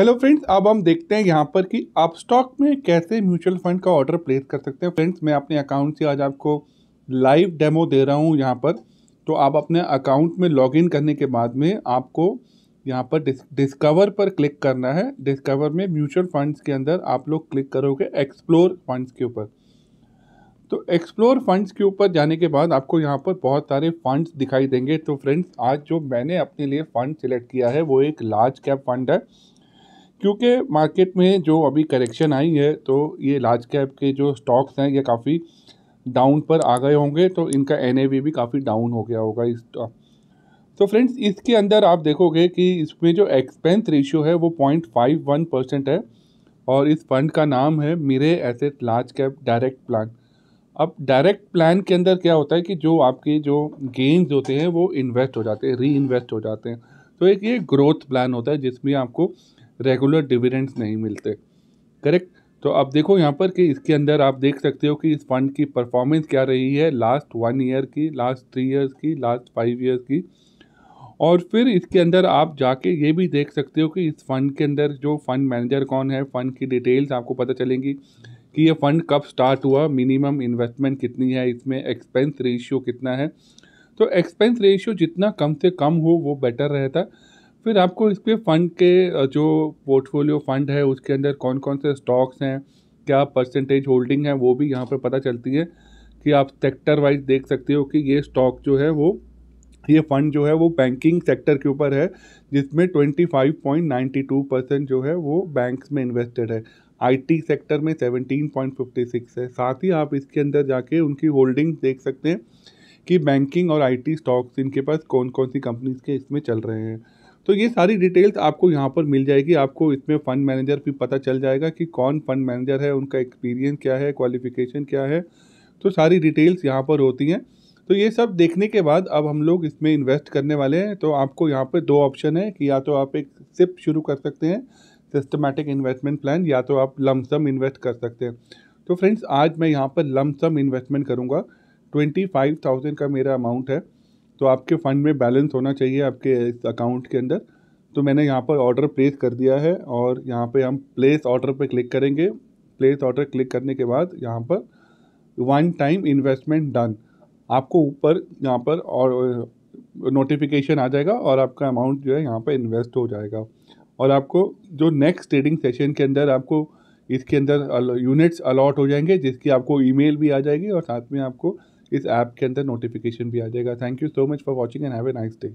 hello friends अब हम देखते हैं यहाँ पर कि आप स्टॉक में कैसे म्यूचुअल फंड का ऑर्डर प्लेस कर सकते हैं फ्रेंड्स मैं अपने अकाउंट से आज आपको लाइव डेमो दे रहा हूँ यहाँ पर तो आप अपने अकाउंट में लॉगिन करने के बाद में आपको यहाँ पर डिस, डिस्कवर पर क्लिक करना है डिस्कवर में म्यूचुअल फंड्स के अंदर आप लोग क्लिक करोगे एक्सप्लोर फंड्स के ऊपर तो एक्सप्लोर फंड्स के ऊपर जाने के बाद आपको यहाँ पर बहुत सारे फंड्स दिखाई देंगे तो फ्रेंड्स आज जो मैंने अपने लिए फ़ंड सिलेक्ट किया है वो एक लार्ज कैप फंड है क्योंकि मार्केट में जो अभी करेक्शन आई है तो ये लार्ज कैप के जो स्टॉक्स हैं ये काफ़ी डाउन पर आ गए होंगे तो इनका एन भी काफ़ी डाउन हो गया होगा इस तो फ्रेंड्स इसके अंदर आप देखोगे कि इसमें जो एक्सपेंस रेशियो है वो पॉइंट फाइव वन परसेंट है और इस फंड का नाम है Mirae asset large cap direct plan अब डायरेक्ट प्लान के अंदर क्या होता है कि जो आपके जो गेंस होते हैं वो इन्वेस्ट हो जाते हैं री इन्वेस्ट हो जाते हैं तो एक ये ग्रोथ प्लान होता है जिसमें आपको रेगुलर डिविडेंड्स नहीं मिलते करेक्ट तो आप देखो यहाँ पर कि इसके अंदर आप देख सकते हो कि इस फंड की परफॉर्मेंस क्या रही है लास्ट वन ईयर की लास्ट थ्री ईयर्स की लास्ट फाइव ईयर्स की और फिर इसके अंदर आप जाके ये भी देख सकते हो कि इस फंड के अंदर जो फंड मैनेजर कौन है फंड की डिटेल्स आपको पता चलेंगी कि ये फ़ंड कब स्टार्ट हुआ मिनिमम इन्वेस्टमेंट कितनी है इसमें एक्सपेंस रेशियो कितना है तो एक्सपेंस रेशियो जितना कम से कम हो वो बेटर रहता है फिर आपको इस पर फ़ंड के जो पोर्टफोलियो फंड है उसके अंदर कौन कौन से स्टॉक्स हैं क्या परसेंटेज होल्डिंग है वो भी यहाँ पर पता चलती है कि आप सेक्टर वाइज देख सकते हो कि ये स्टॉक जो है वो ये फंड जो है वो बैंकिंग सेक्टर के ऊपर है जिसमें 25.92 परसेंट जो है वो बैंक्स में इन्वेस्टेड है आईटी सेक्टर में 17.56 है साथ ही आप इसके अंदर जाके उनकी होल्डिंग देख सकते हैं कि बैंकिंग और आईटी स्टॉक्स इनके पास कौन कौन सी कंपनीज के इसमें चल रहे हैं तो ये सारी डिटेल्स आपको यहाँ पर मिल जाएगी आपको इसमें फ़ंड मैनेजर भी पता चल जाएगा कि कौन फंड मैनेजर है उनका एक्सपीरियंस क्या है क्वालिफिकेशन क्या है तो सारी डिटेल्स यहाँ पर होती हैं तो ये सब देखने के बाद अब हम लोग इसमें इन्वेस्ट करने वाले हैं तो आपको यहाँ पर दो ऑप्शन है कि या तो आप एक सिप शुरू कर सकते हैं सिस्टमेटिक इन्वेस्टमेंट प्लान या तो आप लमसम इन्वेस्ट कर सकते हैं तो फ्रेंड्स आज मैं यहाँ पर लमसम इन्वेस्टमेंट करूँगा ट्वेंटी फाइव थाउजेंड का मेरा अमाउंट है तो आपके फ़ंड में बैलेंस होना चाहिए आपके इस अकाउंट के अंदर तो मैंने यहाँ पर ऑर्डर प्लेस कर दिया है और यहाँ पे हम प्लेस ऑर्डर पे क्लिक करेंगे प्लेस ऑर्डर क्लिक करने के बाद यहाँ पर वन टाइम इन्वेस्टमेंट डन आपको ऊपर यहाँ पर और नोटिफिकेशन आ जाएगा और आपका अमाउंट जो है यहाँ पर इन्वेस्ट हो जाएगा और आपको जो नेक्स्ट ट्रेडिंग सेशन के अंदर आपको इसके अंदर यूनिट्स अलॉट हो जाएंगे जिसकी आपको ईमेल भी आ जाएगी और साथ में आपको इस ऐप के अंदर नोटिफिकेशन भी आ जाएगा thank you so much for watching and have a nice day